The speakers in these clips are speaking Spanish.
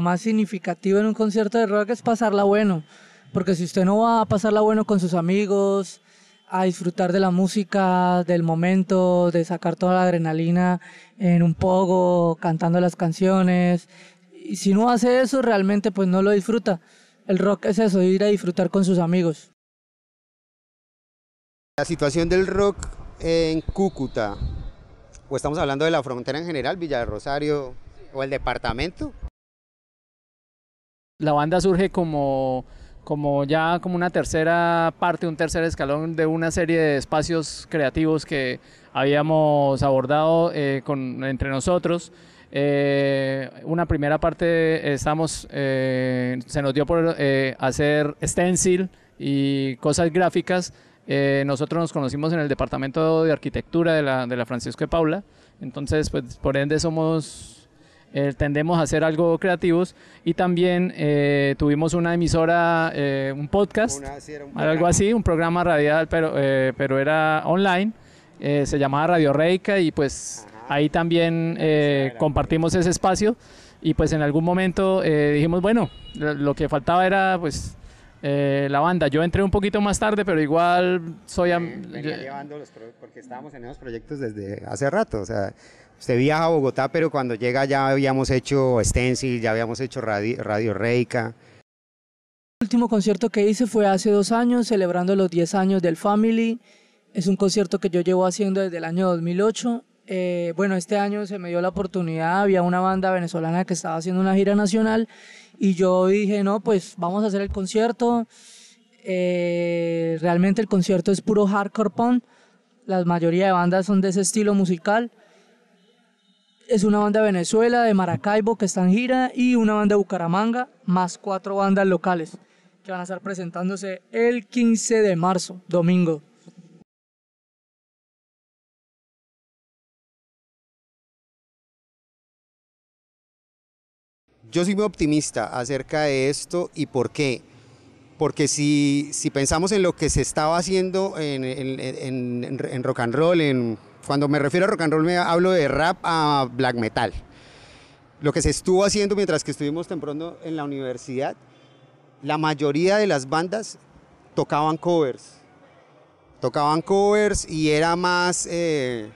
lo más significativo en un concierto de rock es pasarla bueno, porque si usted no va a pasarla bueno con sus amigos, a disfrutar de la música, del momento, de sacar toda la adrenalina en un poco, cantando las canciones, y si no hace eso, realmente pues no lo disfruta. El rock es eso, ir a disfrutar con sus amigos. La situación del rock en Cúcuta, o estamos hablando de la frontera en general, Villa de Rosario o el departamento, la banda surge como, como ya como una tercera parte, un tercer escalón de una serie de espacios creativos que habíamos abordado eh, con, entre nosotros. Eh, una primera parte estamos, eh, se nos dio por hacer stencil y cosas gráficas. nosotros nos conocimos en el departamento de arquitectura de la, de la Francisco de Paula. Entonces, pues por ende somos eh, tendemos a hacer algo creativos y también eh, tuvimos una emisora, eh, un podcast, algo así, un programa radial, pero, pero era online, se llamaba Radio Reica y pues ahí también compartimos ese espacio y pues en algún momento dijimos, bueno, lo que faltaba era pues la banda. Yo entré un poquito más tarde, pero igual soy... Venía llevando los porque estábamos en esos proyectos desde hace rato, o sea, Usted viaja a Bogotá, pero cuando llega ya habíamos hecho stencil, ya habíamos hecho radio, radio Reica. El último concierto que hice fue hace dos años, celebrando los 10 años del Family. Es un concierto que yo llevo haciendo desde el año 2008. Eh, bueno, este año se me dio la oportunidad, había una banda venezolana que estaba haciendo una gira nacional y yo dije, no, pues vamos a hacer el concierto. Eh, realmente el concierto es puro hardcore punk, la mayoría de bandas son de ese estilo musical es una banda de Venezuela, de Maracaibo, que está en gira, y una banda de Bucaramanga, más cuatro bandas locales, que van a estar presentándose el 15 de marzo, domingo. Yo soy muy optimista acerca de esto y por qué. Porque si, si pensamos en lo que se estaba haciendo en, en rock and roll, en cuando me refiero a rock and roll me hablo de rap a black metal. Lo que se estuvo haciendo mientras que estuvimos temprano en la universidad, la mayoría de las bandas tocaban covers. Tocaban covers y era más eh,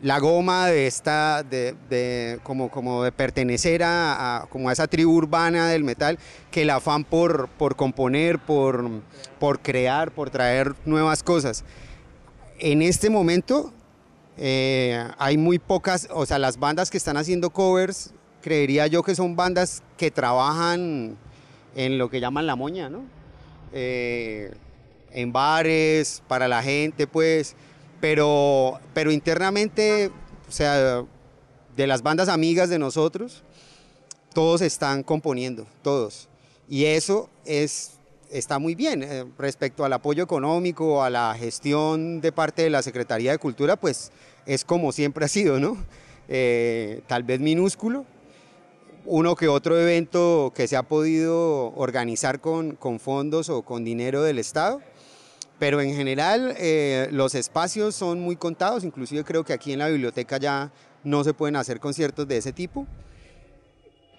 la goma de esta, de, como, como de pertenecer a, como a esa tribu urbana del metal, que el afán por, por componer, por, por crear, por traer nuevas cosas en este momento eh, hay muy pocas, o sea, las bandas que están haciendo covers, creería yo que son bandas que trabajan en lo que llaman la moña, ¿no? Eh, en bares, para la gente, pues, pero, pero internamente, o sea, de las bandas amigas de nosotros, todos están componiendo, todos. Y eso es está muy bien. Eh, respecto al apoyo económico, a la gestión de parte de la Secretaría de Cultura, pues es como siempre ha sido, ¿no? Eh, tal vez minúsculo. Uno que otro evento que se ha podido organizar con, con fondos o con dinero del Estado. Pero en general eh, los espacios son muy contados, inclusive creo que aquí en la biblioteca ya no se pueden hacer conciertos de ese tipo.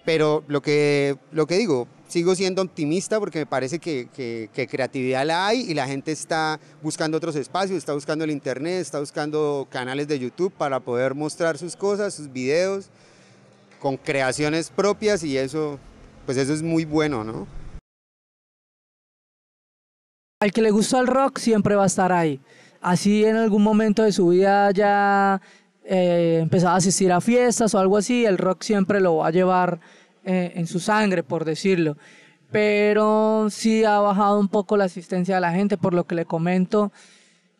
Pero lo que, lo que digo, sigo siendo optimista porque me parece que, creatividad la hay y la gente está buscando otros espacios, está buscando el Internet, está buscando canales de YouTube para poder mostrar sus cosas, sus videos, con creaciones propias y eso, pues eso es muy bueno, ¿no? Al que le gustó el rock siempre va a estar ahí. Así en algún momento de su vida ya eh, empezaba a asistir a fiestas o algo así, el rock siempre lo va a llevar eh, en su sangre, por decirlo. Pero sí ha bajado un poco la asistencia de la gente, por lo que le comento.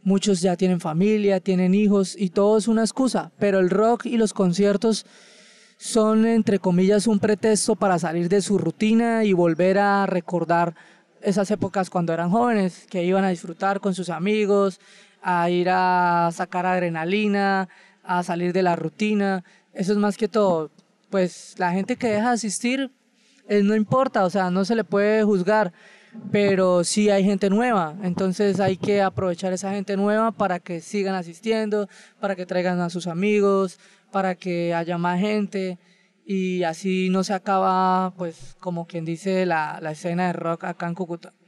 Muchos ya tienen familia, tienen hijos y todo es una excusa. Pero el rock y los conciertos son, entre comillas, un pretexto para salir de su rutina y volver a recordar esas épocas cuando eran jóvenes, que iban a disfrutar con sus amigos, a ir a sacar adrenalina, a salir de la rutina. Eso es más que todo pues la gente que deja asistir, eh, no importa, o sea, no se le puede juzgar, pero sí hay gente nueva, entonces hay que aprovechar esa gente nueva para que sigan asistiendo, para que traigan a sus amigos, para que haya más gente y así no se acaba, pues como quien dice, la, la escena de rock acá en Cúcuta.